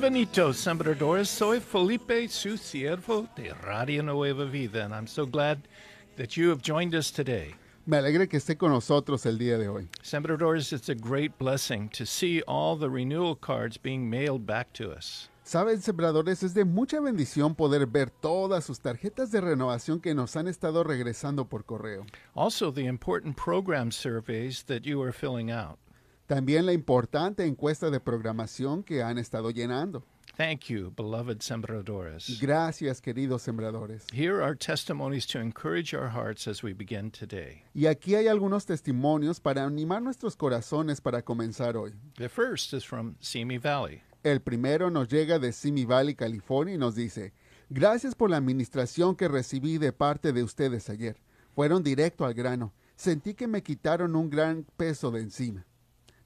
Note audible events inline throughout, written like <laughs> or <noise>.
Bienvenidos, Sembradores. Soy Felipe, su siervo de Radio Nueva Vida, and I'm so glad that you have joined us today. Me alegra que esté con nosotros el día de hoy. Sembradores, it's a great blessing to see all the renewal cards being mailed back to us. Saben, sembradores, es de mucha bendición poder ver todas sus tarjetas de renovación que nos han estado regresando por correo. Also, the important program surveys that you are filling out. también la importante encuesta de programación que han estado llenando. Gracias, queridos sembradores. Y aquí hay algunos testimonios para animar nuestros corazones para comenzar hoy. first from Valley. El primero nos llega de Simi Valley, California y nos dice, "Gracias por la administración que recibí de parte de ustedes ayer. Fueron directo al grano. Sentí que me quitaron un gran peso de encima."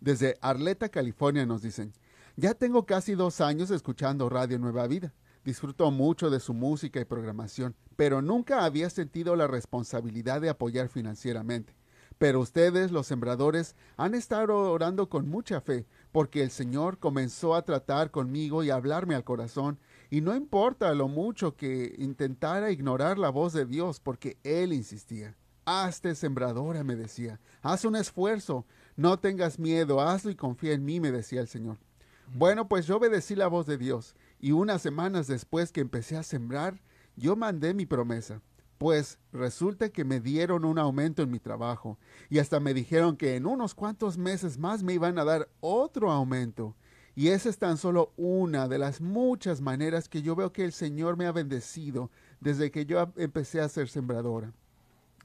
Desde Arleta, California nos dicen, ya tengo casi dos años escuchando Radio Nueva Vida. Disfruto mucho de su música y programación, pero nunca había sentido la responsabilidad de apoyar financieramente. Pero ustedes, los sembradores, han estado orando con mucha fe, porque el Señor comenzó a tratar conmigo y a hablarme al corazón, y no importa lo mucho que intentara ignorar la voz de Dios, porque Él insistía. Hazte sembradora, me decía, haz un esfuerzo, no tengas miedo, hazlo y confía en mí, me decía el Señor. Bueno, pues yo obedecí la voz de Dios y unas semanas después que empecé a sembrar, yo mandé mi promesa. Pues resulta que me dieron un aumento en mi trabajo y hasta me dijeron que en unos cuantos meses más me iban a dar otro aumento. Y esa es tan solo una de las muchas maneras que yo veo que el Señor me ha bendecido desde que yo empecé a ser sembradora.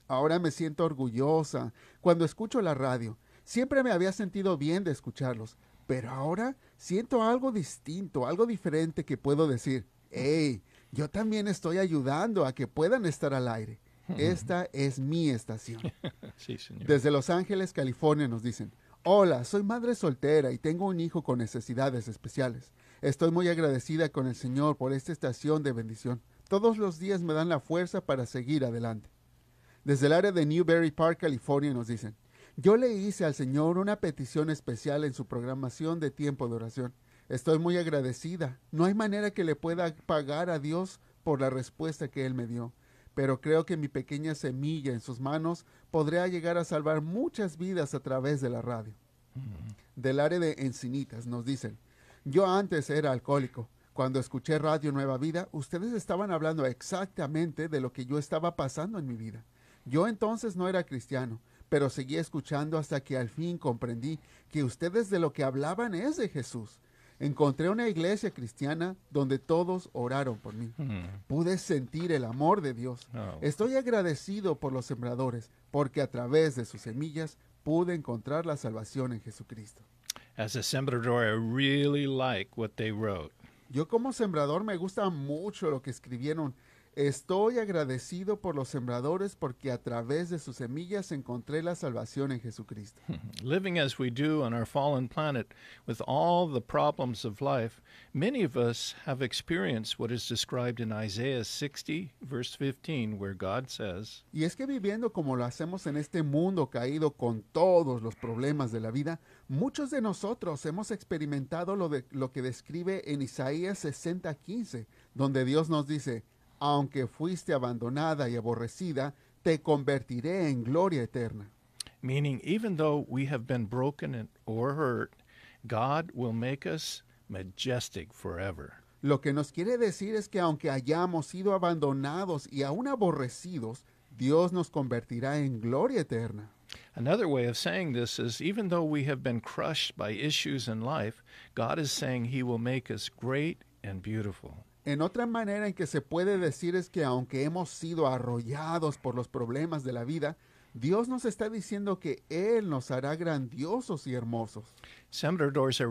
Ahora me siento orgullosa cuando escucho la radio Siempre me había sentido bien de escucharlos, pero ahora siento algo distinto, algo diferente que puedo decir, hey, yo también estoy ayudando a que puedan estar al aire. Esta es mi estación. <laughs> Desde Los Ángeles, California, nos dicen, hola, soy madre soltera y tengo un hijo con necesidades especiales. Estoy muy agradecida con el Señor por esta estación de bendición. Todos los días me dan la fuerza para seguir adelante. Desde el área de Newberry Park, California, nos dicen, yo le hice al Señor una petición especial en su programación de tiempo de oración. Estoy muy agradecida. No hay manera que le pueda pagar a Dios por la respuesta que Él me dio, pero creo que mi pequeña semilla en sus manos podría llegar a salvar muchas vidas a través de la radio. Mm. Del área de Encinitas nos dicen, yo antes era alcohólico. Cuando escuché Radio Nueva Vida, ustedes estaban hablando exactamente de lo que yo estaba pasando en mi vida. Yo entonces no era cristiano, pero seguí escuchando hasta que al fin comprendí que ustedes de lo que hablaban es de Jesús. Encontré una iglesia cristiana donde todos oraron por mí. Mm. Pude sentir el amor de Dios. Oh. Estoy agradecido por los sembradores, porque a través de sus semillas pude encontrar la salvación en Jesucristo. Yo como sembrador me gusta mucho lo que escribieron Estoy agradecido por los sembradores porque a través de sus semillas encontré la salvación en Jesucristo. <laughs> Living as we do on our fallen planet with all the problems of life, many of us have experienced what is described in Isaiah 60 verse 15 where God says, Y es que viviendo como lo hacemos en este mundo caído con todos los problemas de la vida, muchos de nosotros hemos experimentado lo de lo que describe en Isaías 60:15, donde Dios nos dice: aunque fuiste abandonada y aborrecida, te convertiré en gloria eterna. Meaning, even though we have been broken and, or hurt, God will make us majestic forever. Lo que nos quiere decir es que aunque hayamos sido abandonados y aún aborrecidos, Dios nos convertirá en gloria eterna. Another way of saying this is even though we have been crushed by issues in life, God is saying he will make us great and beautiful. En otra manera en que se puede decir es que aunque hemos sido arrollados por los problemas de la vida, Dios nos está diciendo que Él nos hará grandiosos y hermosos. Los sembradores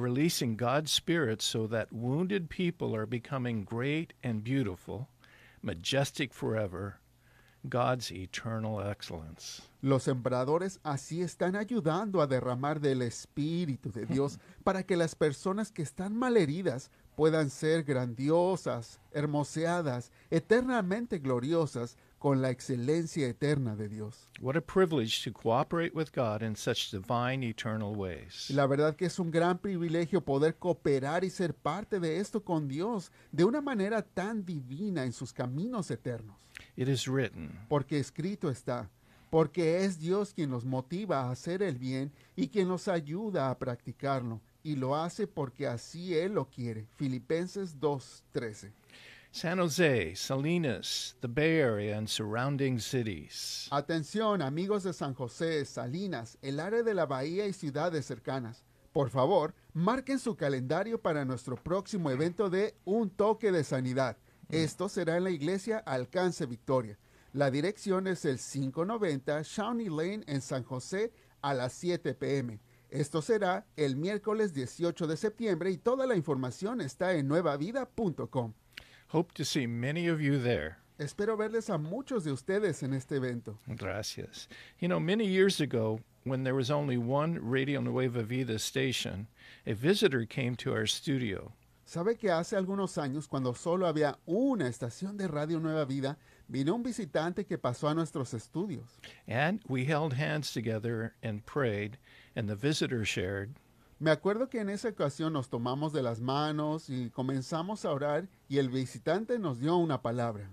así están ayudando a derramar del Espíritu de Dios <laughs> para que las personas que están mal heridas puedan ser grandiosas, hermoseadas, eternamente gloriosas con la excelencia eterna de Dios. What a privilege to cooperate with God in such divine eternal ways. La verdad que es un gran privilegio poder cooperar y ser parte de esto con Dios de una manera tan divina en sus caminos eternos. It is written. Porque escrito está porque es Dios quien nos motiva a hacer el bien y quien nos ayuda a practicarlo y lo hace porque así Él lo quiere. Filipenses 2.13. San Jose, Salinas, the Bay Area and surrounding cities. Atención, amigos de San José, Salinas, el área de la bahía y ciudades cercanas. Por favor, marquen su calendario para nuestro próximo evento de Un Toque de Sanidad. Mm. Esto será en la iglesia Alcance Victoria. La dirección es el 590 Shawnee Lane en San José a las 7 pm. Esto será el miércoles 18 de septiembre y toda la información está en nuevavida.com. Hope to Espero verles a muchos de ustedes en este evento. Gracias. You many years ago, when there was only one Radio Nueva Vida station, a visitor came to our studio. Sabe que hace algunos años, cuando solo había una estación de Radio Nueva Vida, Vino un visitante que pasó a nuestros estudios. And we held hands together and prayed, and the visitor shared. Me acuerdo que en esa ocasión nos tomamos de las manos y comenzamos a orar y el visitante nos dio una palabra.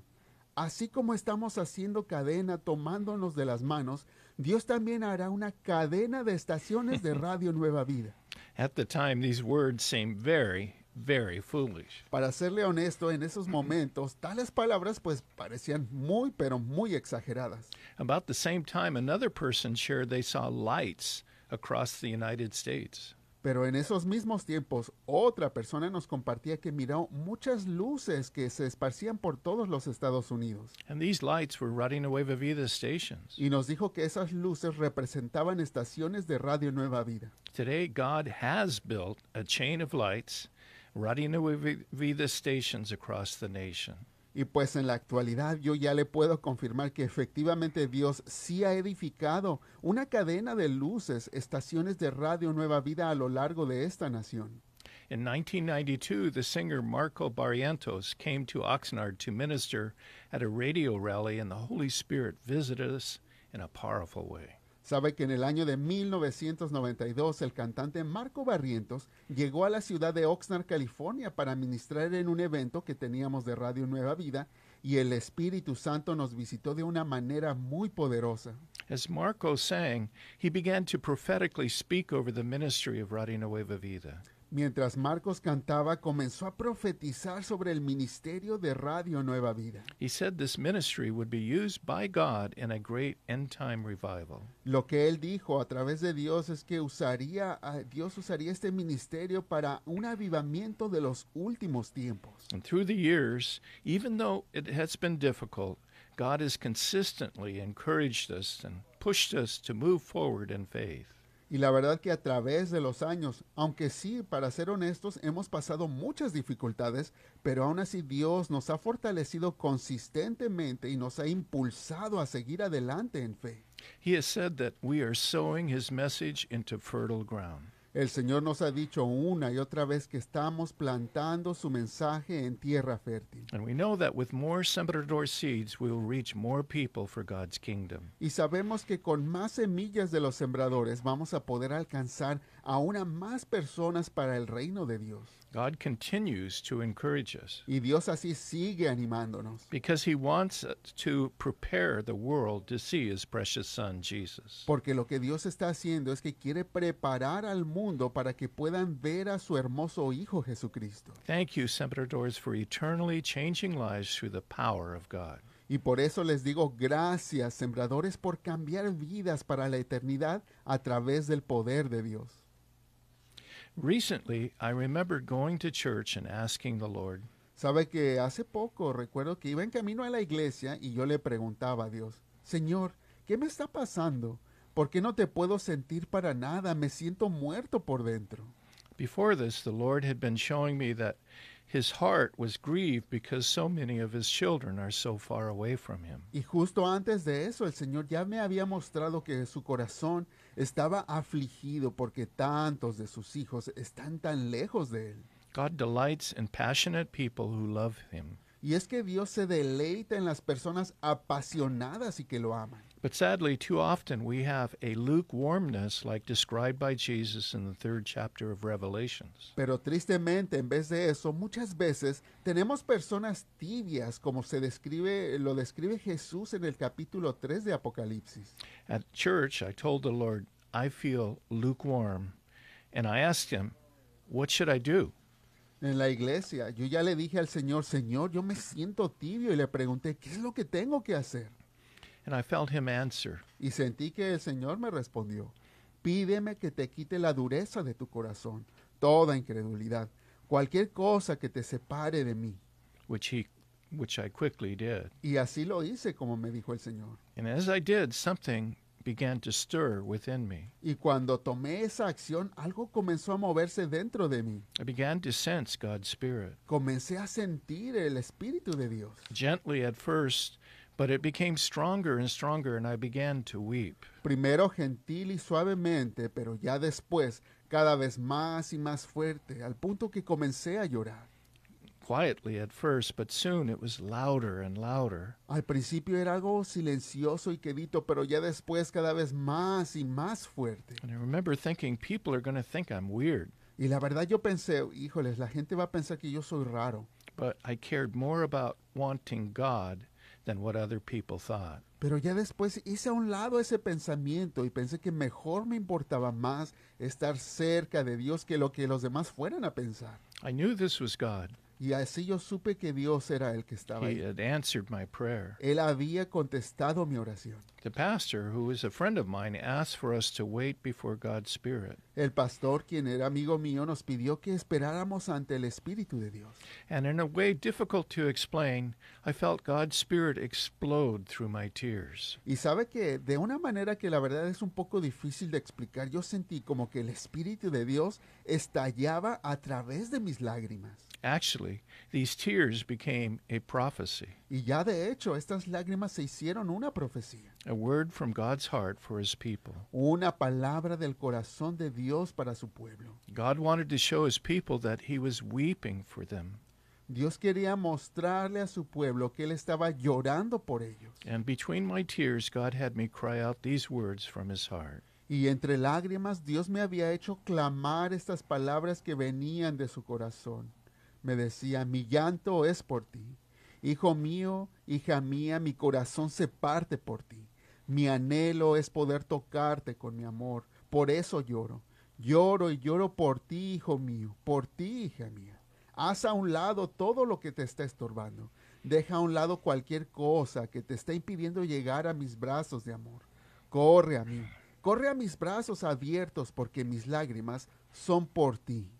Así como estamos haciendo cadena tomándonos de las manos, Dios también hará una cadena de estaciones de <laughs> radio Nueva Vida. At the time these words seemed very very foolish. Para serle honesto, en esos momentos, tales palabras pues parecían muy pero muy exageradas. About the same time, another person shared they saw lights across the United States. Pero en esos mismos tiempos, otra persona nos compartía que miró muchas luces que se esparcían por todos los Estados Unidos. And these lights were Radio Nueva Vida stations. Y nos dijo que esas luces representaban estaciones de Radio Nueva Vida. Today God has built a chain of lights vida stations across the nation. Y pues en la actualidad yo ya le puedo confirmar que efectivamente Dios sí ha edificado una cadena de luces, estaciones de radio Nueva Vida a lo largo de esta nación. In 1992, the singer Marco Barrientos came to Oxnard to minister at a radio rally, and the Holy Spirit visited us in a powerful way. sabe que en el año de 1992 el cantante Marco Barrientos llegó a la ciudad de Oxnard, California, para ministrar en un evento que teníamos de Radio Nueva Vida y el Espíritu Santo nos visitó de una manera muy poderosa. As Marco sang, he began to prophetically speak over the ministry of Radio Nueva Vida. Mientras Marcos cantaba, comenzó a profetizar sobre el ministerio de Radio Nueva Vida. He said this ministry would be used by God in a great end-time revival. Lo que él dijo a través de Dios es que usaría Dios usaría este ministerio para un avivamiento de los últimos tiempos. And through the years, even though it has been difficult, God has consistently encouraged us and pushed us to move forward in faith. Y la verdad que a través de los años, aunque sí, para ser honestos, hemos pasado muchas dificultades, pero aún así Dios nos ha fortalecido consistentemente y nos ha impulsado a seguir adelante en fe. He has said that we are sowing his message into fertile ground. El Señor nos ha dicho una y otra vez que estamos plantando su mensaje en tierra fértil. we know that with more seeds we will reach more people for God's kingdom. Y sabemos que con más semillas de los sembradores vamos a poder alcanzar aún a más personas para el reino de Dios. Y Dios así sigue animándonos, porque lo que Dios está haciendo es que quiere preparar al mundo para que puedan ver a su hermoso Hijo Jesucristo. Y por eso les digo gracias, sembradores, por cambiar vidas para la eternidad a través del poder de Dios. Recently, I remember going to church and asking the Lord. Sabe que hace poco recuerdo que iba en camino a la iglesia y yo le preguntaba a Dios, Señor, ¿qué me está pasando? ¿Por qué no te puedo sentir para nada? Me siento muerto por dentro. Before this, the Lord had been showing me that his heart was grieved because so many of his children are so far away from him. Y justo antes de eso, el Señor ya me había mostrado que su corazón estaba afligido porque tantos de sus hijos están tan lejos de él. God delights in passionate people who love him. Y es que Dios se deleita en las personas apasionadas y que lo aman. But sadly, too often we have a lukewarmness like described by Jesus in the third chapter of Revelations. Pero tristemente, en vez de eso, muchas veces tenemos personas tibias como se describe lo describe Jesús en el capítulo 3 de Apocalipsis. At church, I told the Lord, I feel lukewarm, and I asked him, what should I do? En la iglesia, yo ya le dije al Señor, Señor, yo me siento tibio y le pregunté, ¿qué es lo que tengo que hacer? And I felt him answer. Y sentí que el Señor me respondió, pídeme que te quite la dureza de tu corazón, toda incredulidad, cualquier cosa que te separe de mí. Which he which I quickly did. Y así lo hice como me dijo el Señor. And as I did, something began to stir within me. Y cuando tomé esa acción, algo comenzó a moverse dentro de mí. I began to sense God's spirit. Comencé a sentir el espíritu de Dios. Gently at first, but it became stronger and stronger and I began to weep. Primero gentil y suavemente, pero ya después cada vez más y más fuerte, al punto que comencé a llorar. Quietly at first, but soon it was louder and louder. Al principio era algo silencioso y quedito, pero ya después cada vez más y más fuerte. And I remember thinking people are going to think I'm weird. Y la verdad yo pensé, híjoles, la gente va a pensar que yo soy raro. But I cared more about wanting God what other people Pero ya después hice a un lado ese pensamiento y pensé que mejor me importaba más estar cerca de Dios que lo que los demás fueran a pensar. I knew this was God. Y así yo supe que Dios era el que estaba He ahí. had answered my prayer. Él había contestado mi oración. The pastor, who is a friend of mine, asked for us to wait before God's Spirit. El pastor, quien era amigo mío, nos pidió que esperáramos ante el Espíritu de Dios. And in a way difficult to explain, I felt God's Spirit explode through my tears. Y sabe que de una manera que la verdad es un poco difícil de explicar, yo sentí como que el Espíritu de Dios estallaba a través de mis lágrimas. Actually, these tears became a prophecy. Y ya de hecho, estas lágrimas se hicieron una profecía. A word from God's heart for his people. Una palabra del corazón de Dios para su pueblo. God wanted to show his people that he was weeping for them. Dios quería mostrarle a su pueblo que él estaba llorando por ellos. And between my tears God had me cry out these words from his heart. Y entre lágrimas Dios me había hecho clamar estas palabras que venían de su corazón. me decía, mi llanto es por ti. Hijo mío, hija mía, mi corazón se parte por ti. Mi anhelo es poder tocarte con mi amor. Por eso lloro. Lloro y lloro por ti, hijo mío, por ti, hija mía. Haz a un lado todo lo que te está estorbando. Deja a un lado cualquier cosa que te esté impidiendo llegar a mis brazos de amor. Corre a mí. Corre a mis brazos abiertos porque mis lágrimas son por ti.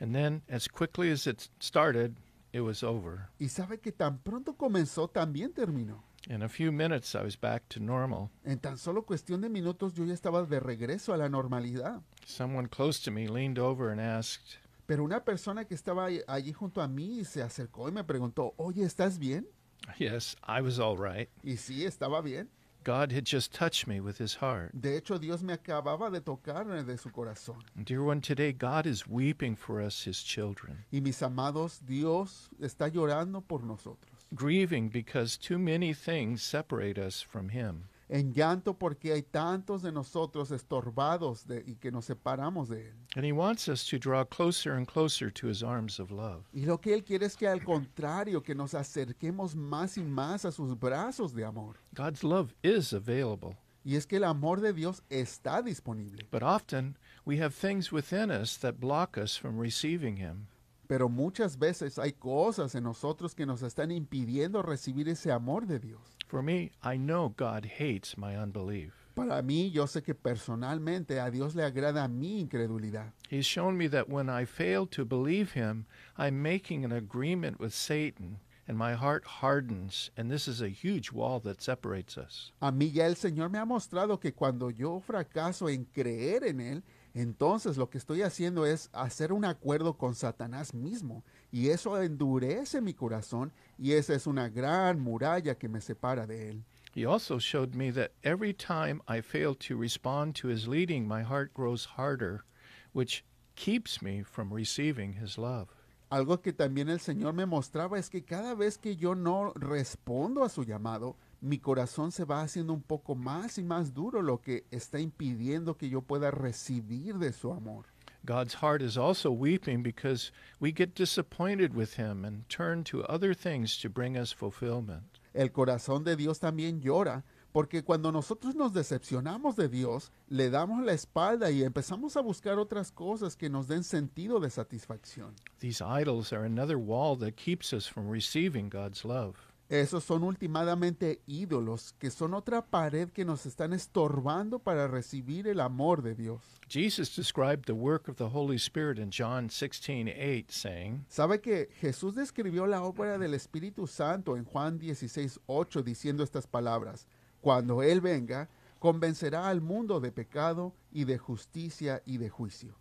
And then, as quickly as it started, it was over. Y sabe que tan pronto comenzó, también terminó. In a few minutes, I was back to normal. En tan solo cuestión de minutos, yo ya estaba de regreso a la normalidad. Someone close to me leaned over and asked, Pero una persona que estaba allí junto a mí se acercó y me preguntó, oye, ¿estás bien? Yes, I was all right. Y sí, estaba bien. God had just touched me with his heart. De hecho, Dios me acababa de tocar de su corazón. dear one, today God is weeping for us, his children. Y mis amados, Dios está llorando por nosotros. Grieving because too many things separate us from him en llanto porque hay tantos de nosotros estorbados de, y que nos separamos de él. And he wants us to draw closer and closer to his arms of love. Y lo que él quiere es que al contrario que nos acerquemos más y más a sus brazos de amor. God's love is available. Y es que el amor de Dios está disponible. But often we have things within us that block us from receiving him. Pero muchas veces hay cosas en nosotros que nos están impidiendo recibir ese amor de Dios. For me, I know God hates my unbelief. Para mí, yo sé que personalmente a Dios le agrada mi incredulidad. He's shown me that when I fail to believe him, I'm making an agreement with Satan and my heart hardens, and this is a huge wall that separates us. A mí ya el Señor me ha mostrado que cuando yo fracaso en creer en él, entonces lo que estoy haciendo es hacer un acuerdo con Satanás mismo y eso endurece mi corazón y esa es una gran muralla que me separa de él. He also showed me that every time I fail to respond to his leading, my heart grows harder, which keeps me from receiving his love. Algo que también el Señor me mostraba es que cada vez que yo no respondo a su llamado, mi corazón se va haciendo un poco más y más duro, lo que está impidiendo que yo pueda recibir de su amor. God's heart is also weeping because we get disappointed with him and turn to other things to bring us fulfillment. El corazón de Dios también llora porque cuando nosotros nos decepcionamos de Dios, le damos la espalda y empezamos a buscar otras cosas que nos den sentido de satisfacción. These idols are another wall that keeps us from receiving God's love. Esos son últimamente ídolos, que son otra pared que nos están estorbando para recibir el amor de Dios. Jesus Sabe que Jesús describió la obra del Espíritu Santo en Juan 16:8 diciendo estas palabras: Cuando él venga, convencerá al mundo de pecado y de justicia y de juicio.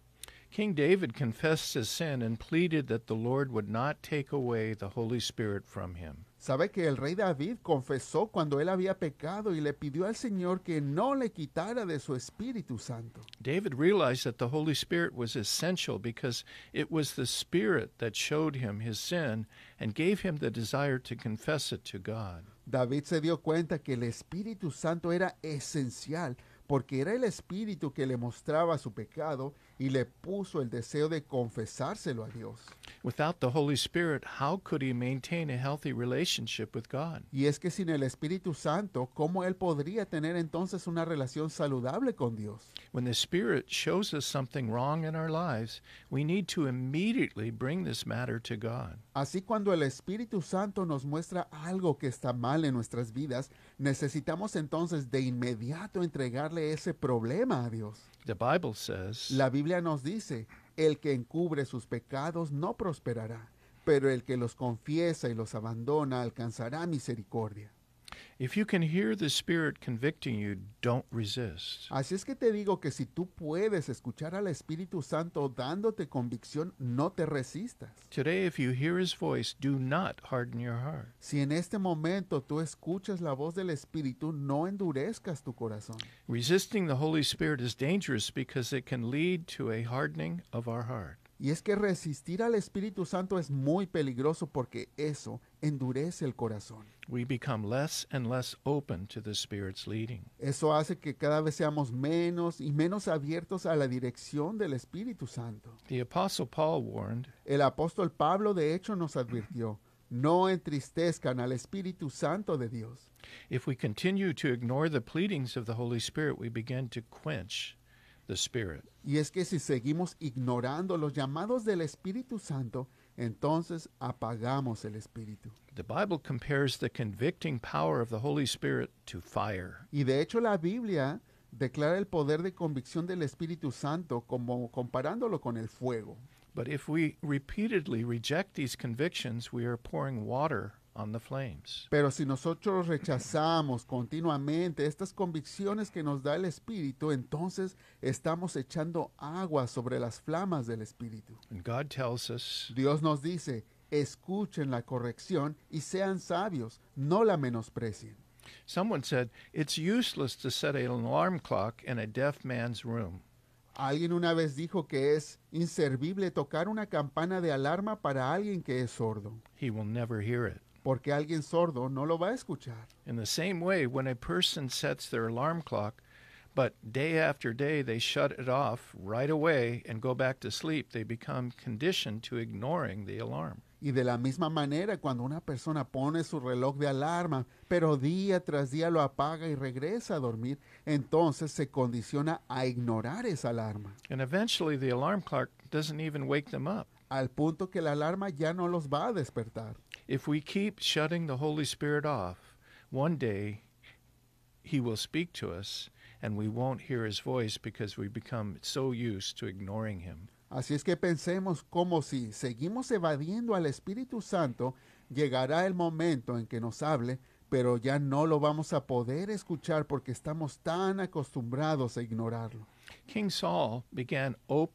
King David confessed his sin and pleaded that the Lord would not take away the Holy Spirit from him. Sabe que el rey David confesó cuando él había pecado y le pidió al Señor que no le quitara de su Espíritu Santo. David realized that the Holy Spirit was essential because it was the Spirit that showed him his sin and gave him the desire to confess it to God. David se dio cuenta que el Espíritu Santo era esencial porque era el Espíritu que le mostraba su pecado y le puso el deseo de confesárselo a Dios. Y es que sin el Espíritu Santo, ¿cómo él podría tener entonces una relación saludable con Dios? When the Spirit shows us something wrong in our lives, we need to immediately bring this matter to God. Así cuando el Espíritu Santo nos muestra algo que está mal en nuestras vidas, necesitamos entonces de inmediato entregarle ese problema a Dios. The Bible says, La Biblia Biblia nos dice, el que encubre sus pecados no prosperará, pero el que los confiesa y los abandona alcanzará misericordia. If you can hear the Spirit convicting you, don't resist. Así es que te digo que si tú puedes escuchar al Espíritu Santo dándote convicción, no te resistas. Today if you hear his voice, do not harden your heart. Si en este momento tú escuchas la voz del Espíritu, no endurezcas tu corazón. Resisting the Holy Spirit is dangerous because it can lead to a hardening of our heart. Y es que resistir al Espíritu Santo es muy peligroso porque eso endurece el corazón. Eso hace que cada vez seamos menos y menos abiertos a la dirección del Espíritu Santo. el apóstol Pablo de hecho nos advirtió, no entristezcan al Espíritu Santo de Dios. If we continue to ignore the pleadings of the Holy Spirit, we begin to quench the Spirit. Y es que si seguimos ignorando los llamados del Espíritu Santo, entonces apagamos el espíritu. The Bible compares the convicting power of the Holy Spirit to fire. Y de hecho la Biblia declara el poder de convicción del Espíritu Santo como comparándolo con el fuego. But if we repeatedly reject these convictions, we are pouring water the flames. Pero si nosotros rechazamos continuamente estas convicciones que nos da el Espíritu, entonces estamos echando agua sobre las flamas del Espíritu. Dios nos dice, escuchen la corrección y sean sabios, no la menosprecien. Someone said, it's useless to set an alarm clock in a deaf man's room. Alguien una vez dijo que es inservible tocar una campana de alarma para alguien que es sordo. He will never hear it porque alguien sordo no lo va a escuchar. In the same way, when a person sets their alarm clock, but day after day they shut it off right away and go back to sleep, they become conditioned to ignoring the alarm. Y de la misma manera, cuando una persona pone su reloj de alarma, pero día tras día lo apaga y regresa a dormir, entonces se condiciona a ignorar esa alarma. And eventually the alarm clock doesn't even wake them up. Al punto que la alarma ya no los va a despertar. If we keep shutting the Holy Spirit off, one day He will speak to us and we won't hear His voice because we become so used to ignoring Him. Así es que pensemos como si seguimos evadiendo al Espíritu Santo, llegará el momento en que nos hable, pero ya no lo vamos a poder escuchar porque estamos tan acostumbrados a ignorarlo. King Saul began op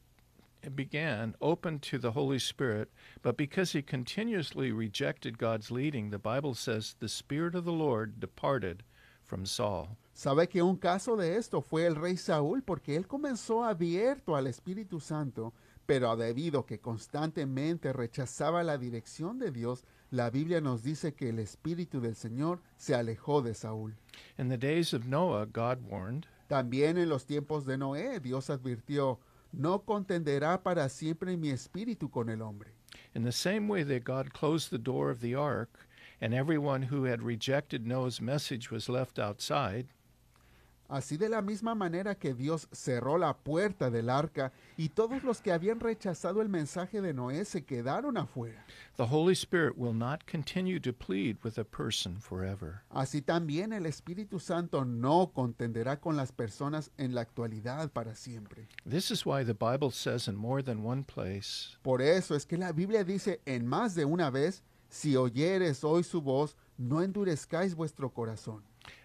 began open to the Holy Spirit, but because he continuously rejected God's leading, the Bible says the Spirit of the Lord departed from Saul. Sabe que un caso de esto fue el rey Saúl, porque él comenzó abierto al Espíritu Santo, pero debido que constantemente rechazaba la dirección de Dios, la Biblia nos dice que el Espíritu del Señor se alejó de Saúl. In the days of Noah, God warned. También en los tiempos de Noé, Dios advirtió no contenderá para siempre mi espíritu con el hombre. In the same way that God closed the door of the ark and everyone who had rejected Noah's message was left outside, Así de la misma manera que Dios cerró la puerta del arca y todos los que habían rechazado el mensaje de Noé se quedaron afuera. Así también el Espíritu Santo no contenderá con las personas en la actualidad para siempre. Por eso es que la Biblia dice en más de una vez, si oyeres hoy su voz, no endurezcáis vuestro corazón.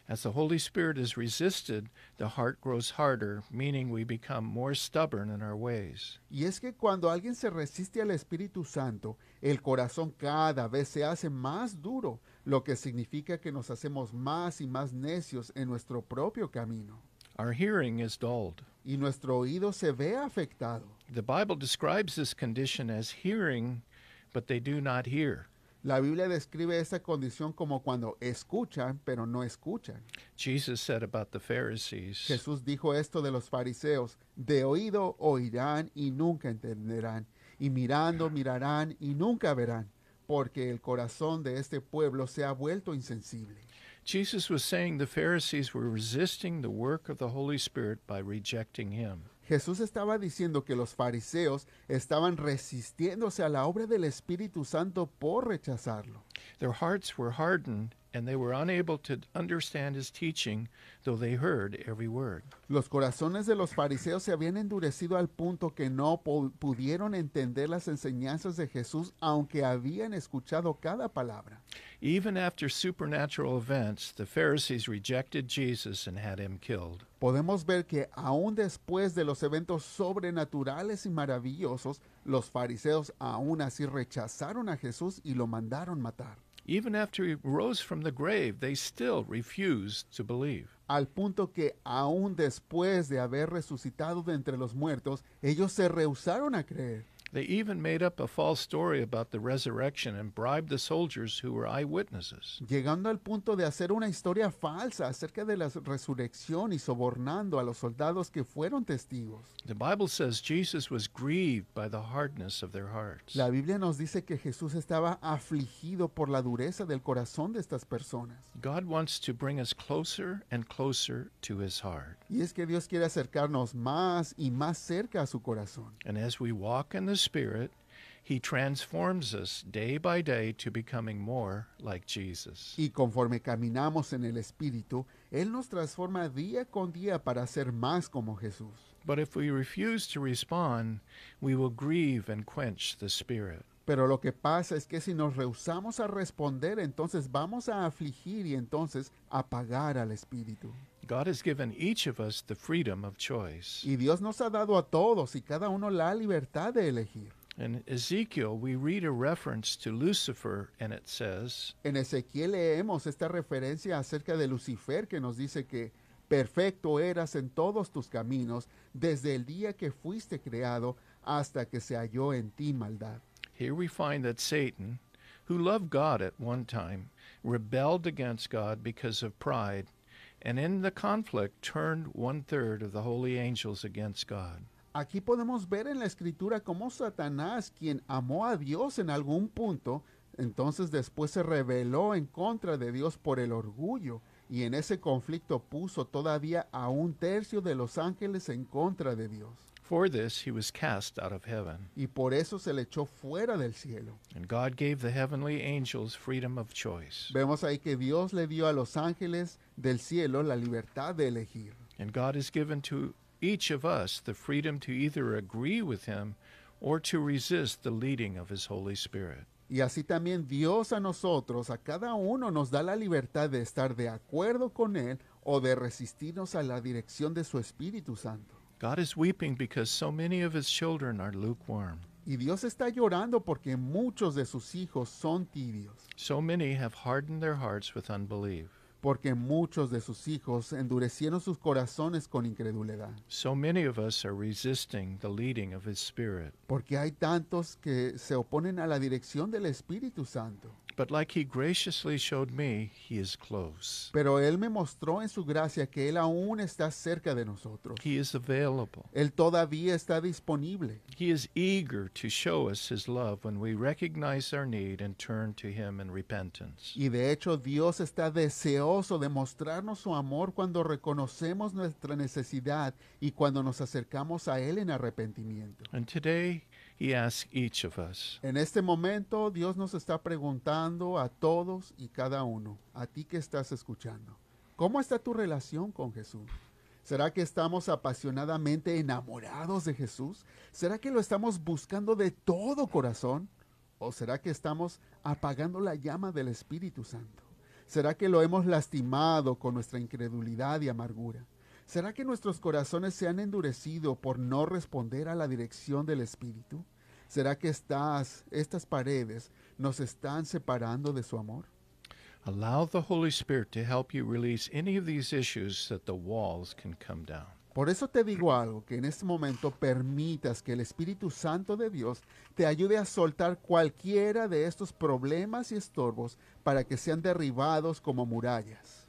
As the Holy Spirit is resisted, the heart grows harder, meaning we become more stubborn in our ways. Y es que cuando alguien se resiste al Espíritu Santo, el corazón cada vez se hace más duro, lo que significa que nos hacemos más y más necios en nuestro propio camino. Our hearing is dulled. Y nuestro oído se ve afectado. The Bible describes this condition as hearing, but they do not hear. La Biblia describe esa condición como cuando escuchan, pero no escuchan. Jesus said about the Pharisees, Jesús dijo esto de los fariseos, de oído oirán y nunca entenderán, y mirando mirarán y nunca verán, porque el corazón de este pueblo se ha vuelto insensible. Jesus was saying the Pharisees were resisting the work of the Holy Spirit by rejecting him. Jesús estaba diciendo que los fariseos estaban resistiéndose a la obra del Espíritu Santo por rechazarlo. Their hearts were hardened los corazones de los fariseos se habían endurecido al punto que no pudieron entender las enseñanzas de Jesús aunque habían escuchado cada palabra. Even after supernatural events, the Pharisees rejected Jesus and had him killed. Podemos ver que aún después de los eventos sobrenaturales y maravillosos, los fariseos aún así rechazaron a Jesús y lo mandaron matar after the grave, Al punto que aún después de haber resucitado de entre los muertos, ellos se rehusaron a creer. They even made up a false story about the resurrection and bribed the soldiers who were eyewitnesses. Llegando al punto de hacer una historia falsa acerca de la resurrección y sobornando a los soldados que fueron testigos. The Bible says Jesus was grieved by the hardness of their hearts. La Biblia nos dice que Jesús estaba afligido por la dureza del corazón de estas personas. God wants to bring us closer and closer to his heart. Y es que Dios quiere acercarnos más y más cerca a su corazón. And as we walk in Spirit, transforms day by day to becoming more like Jesus. Y conforme caminamos en el Espíritu, Él nos transforma día con día para ser más como Jesús. Pero lo que pasa es que si nos rehusamos a responder, entonces vamos a afligir y entonces apagar al Espíritu. God has given each of us the freedom of choice. Y Dios nos ha dado a todos y cada uno la libertad de elegir. In Ezekiel, we read a reference to Lucifer, and it says, En Ezequiel leemos esta referencia acerca de Lucifer que nos dice que perfecto eras en todos tus caminos desde el día que fuiste creado hasta que se halló en ti maldad. Here we find that Satan, who loved God at one time, rebelled against God because of pride the Aquí podemos ver en la escritura cómo Satanás, quien amó a Dios en algún punto, entonces después se rebeló en contra de Dios por el orgullo y en ese conflicto puso todavía a un tercio de los ángeles en contra de Dios. For this he was cast out of heaven. Y por eso se le echó fuera del cielo. And God gave the heavenly angels freedom of choice. Vemos ahí que Dios le dio a los ángeles del cielo la libertad de elegir. And God has given to each of us the freedom to either agree with him or to resist the leading of his Holy Spirit. Y así también Dios a nosotros, a cada uno, nos da la libertad de estar de acuerdo con Él o de resistirnos a la dirección de su Espíritu Santo. God is weeping because so many of his children are lukewarm. Y Dios está llorando porque muchos de sus hijos son tibios. So many have hardened their hearts with unbelief. Porque muchos de sus hijos endurecieron sus corazones con incredulidad. So many of us are resisting the leading of his spirit. Porque hay tantos que se oponen a la dirección del Espíritu Santo. But like he graciously showed me, he is close. Pero él me mostró en su gracia que él aún está cerca de nosotros. He is available. Él todavía está disponible. He is eager to show us his love when we recognize our need and turn to him in repentance. Y de hecho Dios está deseoso de mostrarnos su amor cuando reconocemos nuestra necesidad y cuando nos acercamos a él en arrepentimiento. And today En este momento Dios nos está preguntando a todos y cada uno, a ti que estás escuchando, ¿cómo está tu relación con Jesús? ¿Será que estamos apasionadamente enamorados de Jesús? ¿Será que lo estamos buscando de todo corazón? ¿O será que estamos apagando la llama del Espíritu Santo? ¿Será que lo hemos lastimado con nuestra incredulidad y amargura? ¿Será que nuestros corazones se han endurecido por no responder a la dirección del Espíritu? ¿Será que estas, paredes nos están separando de su amor? Por eso te digo algo, que en este momento permitas que el Espíritu Santo de Dios te ayude a soltar cualquiera de estos problemas y estorbos para que sean derribados como murallas.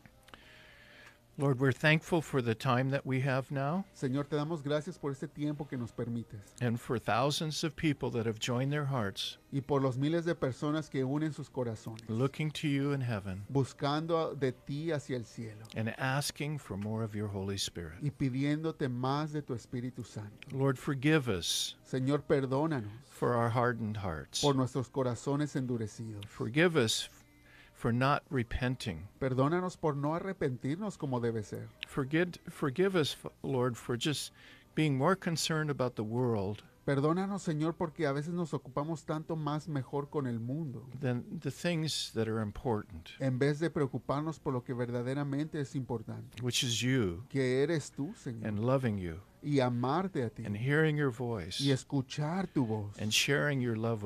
Lord, we're thankful for the time that we have now. Señor, te damos gracias por este tiempo que nos permites. And for thousands of people that have joined their hearts. Y por los miles de personas que unen sus corazones. Looking to you in heaven. Buscando de ti hacia el cielo. And asking for more of your Holy Spirit. Y pidiéndote más de tu Espíritu Santo. Lord, forgive us. Señor, perdónanos. For our hardened hearts. Por nuestros corazones endurecidos. Forgive us for not repenting. Perdónanos por no arrepentirnos como debe ser. Forgive, forgive us, Lord, for just being more concerned about the world Perdónanos, Señor, porque a veces nos ocupamos tanto más mejor con el mundo. En vez de preocuparnos por lo que verdaderamente es importante, que eres tú, Señor, loving you y amarte a ti hearing your voice y escuchar tu voz your love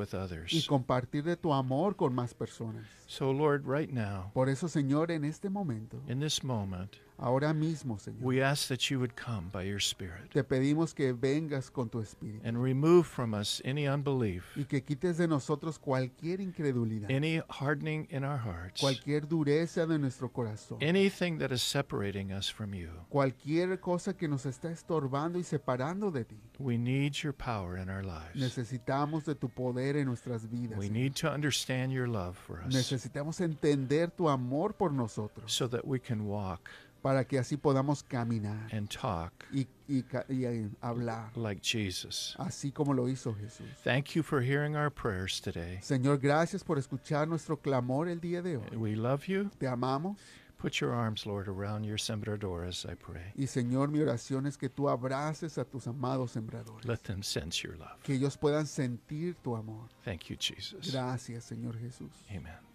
y compartir de tu amor con más personas. So, Lord, right now, Por eso, Señor, en este momento, in this moment, Ahora mismo, Señor. We ask that you would come by your Spirit Te pedimos que vengas con tu espíritu and remove from us any unbelief, y que quites de nosotros cualquier incredulidad, any hardening in our hearts, cualquier dureza de nuestro corazón, anything that is separating us from you. cualquier cosa que nos está estorbando y separando de ti. We need your power in our lives. Necesitamos de tu poder en nuestras vidas. We need to understand your love for us Necesitamos entender tu amor por nosotros so that we can walk para que así podamos caminar y, eh, hablar así como lo hizo Jesús. Thank you for hearing our prayers today. Señor, gracias por escuchar nuestro clamor el día de hoy. We love you. Te amamos. Put your arms, Lord, around your sembradores, I pray. Y Señor, mi oración es que tú abraces a tus amados sembradores. Let them sense your love. Que ellos puedan sentir tu amor. Thank you, Jesus. Gracias, Señor Jesús. Amen.